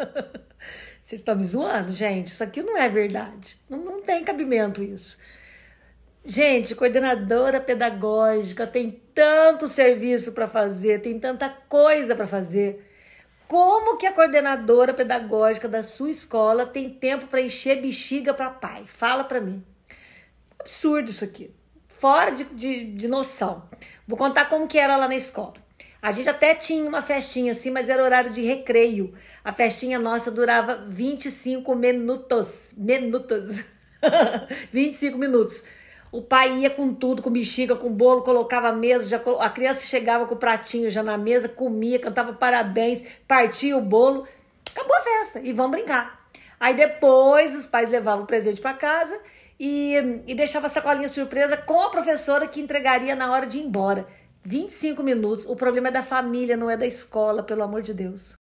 Vocês estão me zoando, gente? Isso aqui não é verdade. Não, não tem cabimento isso. Gente, coordenadora pedagógica tem tanto serviço para fazer, tem tanta coisa para fazer. Como que a coordenadora pedagógica da sua escola tem tempo para encher bexiga para pai? Fala para mim. Absurdo isso aqui. Fora de, de, de noção. Vou contar como que era lá na escola. A gente até tinha uma festinha assim, mas era horário de recreio. A festinha nossa durava 25 minutos. Minutos. 25 minutos. O pai ia com tudo, com bexiga, com bolo, colocava a mesa, já, a criança chegava com o pratinho já na mesa, comia, cantava parabéns, partia o bolo. Acabou a festa e vamos brincar. Aí depois os pais levavam o presente para casa e, e deixava a sacolinha surpresa com a professora que entregaria na hora de ir embora. 25 minutos. O problema é da família, não é da escola, pelo amor de Deus.